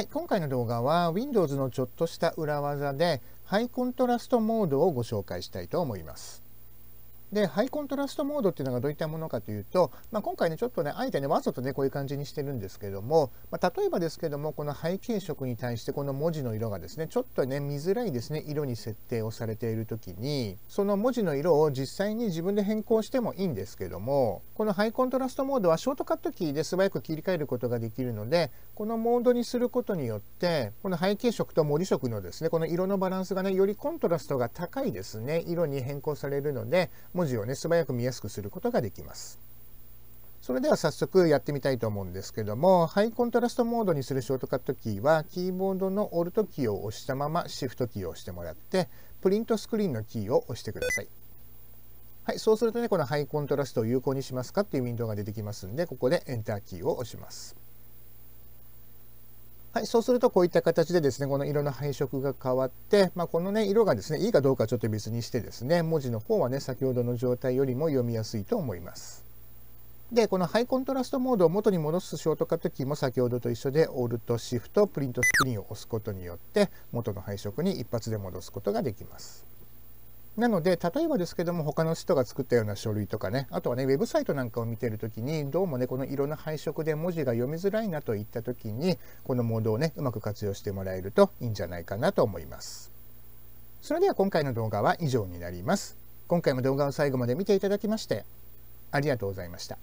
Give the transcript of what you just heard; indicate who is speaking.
Speaker 1: はい、今回の動画は Windows のちょっとした裏技でハイコントラストモードをご紹介したいと思います。でハイコントラストモードっていうのがどういったものかというと、まあ、今回ねちょっとねあえてねわざとねこういう感じにしてるんですけども、まあ、例えばですけどもこの背景色に対してこの文字の色がですねちょっとね見づらいですね色に設定をされている時にその文字の色を実際に自分で変更してもいいんですけどもこのハイコントラストモードはショートカットキーで素早く切り替えることができるのでこのモードにすることによってこの背景色と文字色のですねこの色のバランスがねよりコントラストが高いですね色に変更されるので文字をね素早く見やすくすることができます。それでは早速やってみたいと思うんですけども、ハイコントラストモードにするショートカットキーは、キーボードの Alt キーを押したまま Shift キーを押してもらって、プリントスクリーンのキーを押してください。はい、そうするとね、このハイコントラストを有効にしますかっていうウィンドウが出てきますんで、ここで Enter キーを押します。はい、そうするとこういった形でですね、この色の配色が変わって、まあ、このね、色がですね、いいかどうかちょっと別にしてですね、文字の方はね、先ほどの状態よりも読みやすいと思います。で、このハイコントラストモードを元に戻すショートカットキーも先ほどと一緒で、オ t ル h シフト、プリントスクリーンを押すことによって、元の配色に一発で戻すことができます。なので例えばですけども他の人が作ったような書類とかねあとはねウェブサイトなんかを見てる時にどうもねこの色の配色で文字が読みづらいなといった時にこのモードをねうまく活用してもらえるといいんじゃないかなと思います。それでは今回の動画は以上になります。今回も動画を最後まで見ていただきましてありがとうございました。